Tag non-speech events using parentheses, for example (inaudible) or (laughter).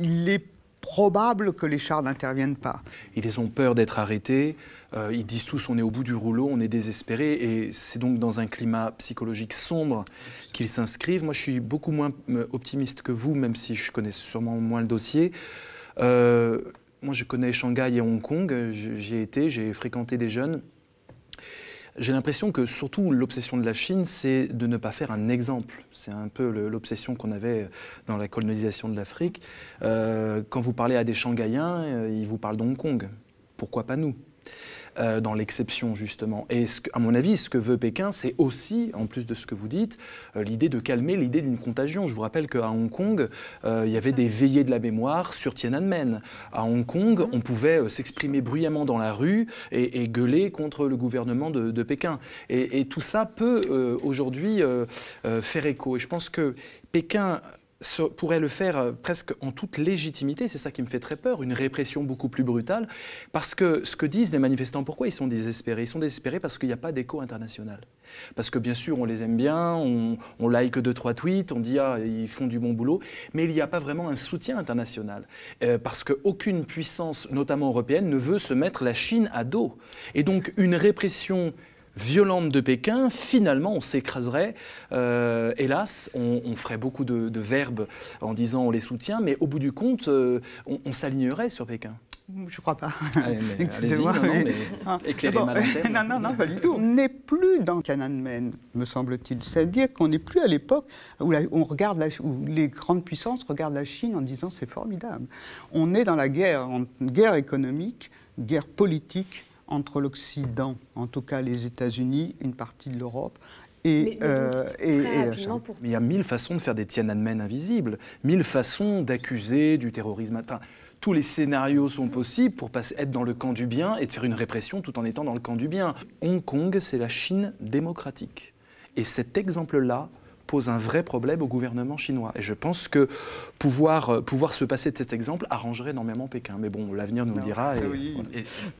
il est probable que les chars n'interviennent pas. Ils ont peur d'être arrêtés. Euh, ils disent tous on est au bout du rouleau, on est désespéré. Et c'est donc dans un climat psychologique sombre qu'ils s'inscrivent. Moi, je suis beaucoup moins euh, optimiste que vous, même si je connais sûrement moins le dossier. Euh, moi, je connais Shanghai et Hong Kong. J'y ai été, j'ai fréquenté des jeunes. J'ai l'impression que surtout l'obsession de la Chine, c'est de ne pas faire un exemple. C'est un peu l'obsession qu'on avait dans la colonisation de l'Afrique. Euh, quand vous parlez à des Shanghaïens, euh, ils vous parlent de Hong Kong. Pourquoi pas nous euh, dans l'exception justement. Et ce à mon avis, ce que veut Pékin, c'est aussi, en plus de ce que vous dites, euh, l'idée de calmer l'idée d'une contagion. Je vous rappelle qu'à Hong Kong, euh, il y avait des veillées de la mémoire sur Tiananmen. À Hong Kong, on pouvait s'exprimer bruyamment dans la rue et, gueuler contre le gouvernement de, Pékin. Et, et, tout ça peut aujourd'hui faire écho. Et je pense que Pékin pourrait le faire euh, presque en toute légitimité, c'est ça qui me fait très peur, une répression beaucoup plus brutale, parce que ce que disent les manifestants, pourquoi ils sont désespérés Ils sont désespérés parce qu'il n'y a pas d'écho international. Parce que bien sûr, on les aime bien, on, like deux, trois tweets, on dit ah, ils font du bon boulot, mais il n'y a pas vraiment un soutien international, euh, parce qu'aucune puissance, notamment européenne, ne veut se mettre la Chine à dos. Et donc une répression violente de Pékin, finalement on s'écraserait. Euh, hélas, on, ferait beaucoup de, verbes en disant on les soutient, mais au bout du compte, euh, on, s'alignerait sur Pékin. Je crois pas. Ah, (laughs) Excusez-moi. Non, non, non, pas du tout. On n'est plus dans Tiananmen, me semble-t-il. C'est-à-dire qu'on n'est plus à l'époque où, on regarde la, où les grandes puissances regardent la Chine en disant c'est formidable. On est dans la guerre, en, guerre économique, guerre politique, entre l'Occident, en tout cas les États-Unis, une partie de l'Europe, et, mais, euh, mais il y a mille façons de faire des Tiananmen invisibles, mille façons d'accuser du terrorisme. Enfin, tous les scénarios sont possibles pour passer, être dans le camp du bien et de faire une répression tout en étant dans le camp du bien. Hong Kong, c'est la Chine démocratique. Et cet exemple-là pose un vrai problème au gouvernement chinois. Et je pense que pouvoir, euh, pouvoir se passer de cet exemple arrangerait énormément Pékin. Mais bon, l'avenir nous le dira. Et, ah